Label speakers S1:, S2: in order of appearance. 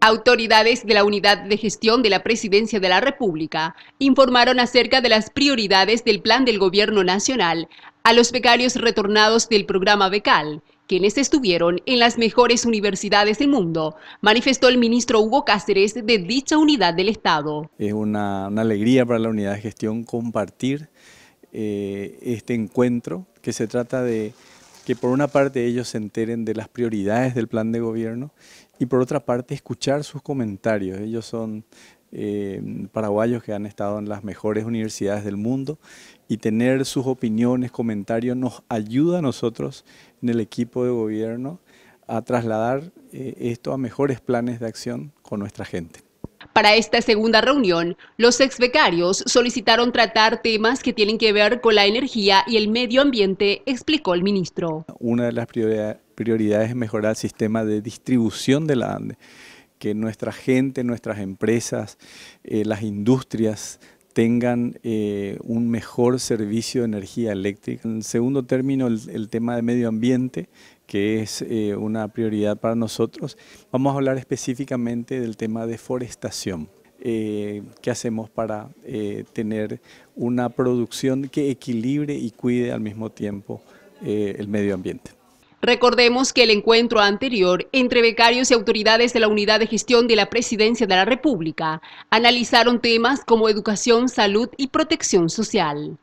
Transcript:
S1: Autoridades de la Unidad de Gestión de la Presidencia de la República informaron acerca de las prioridades del plan del Gobierno Nacional a los becarios retornados del programa Becal, quienes estuvieron en las mejores universidades del mundo, manifestó el ministro Hugo Cáceres de dicha unidad del Estado.
S2: Es una, alegría para la Unidad de Gestión compartir eh, este encuentro que se trata de que por una parte ellos se enteren de las prioridades del plan de gobierno y por otra parte escuchar sus comentarios. Ellos son eh, paraguayos que han estado en las mejores universidades del mundo y tener sus opiniones, comentarios nos ayuda a nosotros en el equipo de gobierno a trasladar eh, esto a mejores planes de acción con nuestra gente.
S1: Para esta segunda reunión, los becarios solicitaron tratar temas que tienen que ver con la energía y el medio ambiente, explicó el ministro.
S2: Una de las prioridades es mejorar el sistema de distribución de la ANDE, que nuestra gente, nuestras empresas, eh, las industrias tengan eh, un mejor servicio de energía eléctrica. En segundo término, el, tema de medio ambiente, que es eh, una prioridad para nosotros. Vamos a hablar específicamente del tema de forestación. Eh, qué hacemos para tener una producción que equilibre y cuide al mismo tiempo el medio ambiente.
S1: Recordemos que el encuentro anterior entre becarios y autoridades de la Unidad de Gestión de la Presidencia de la República analizaron temas como educación, salud y protección social.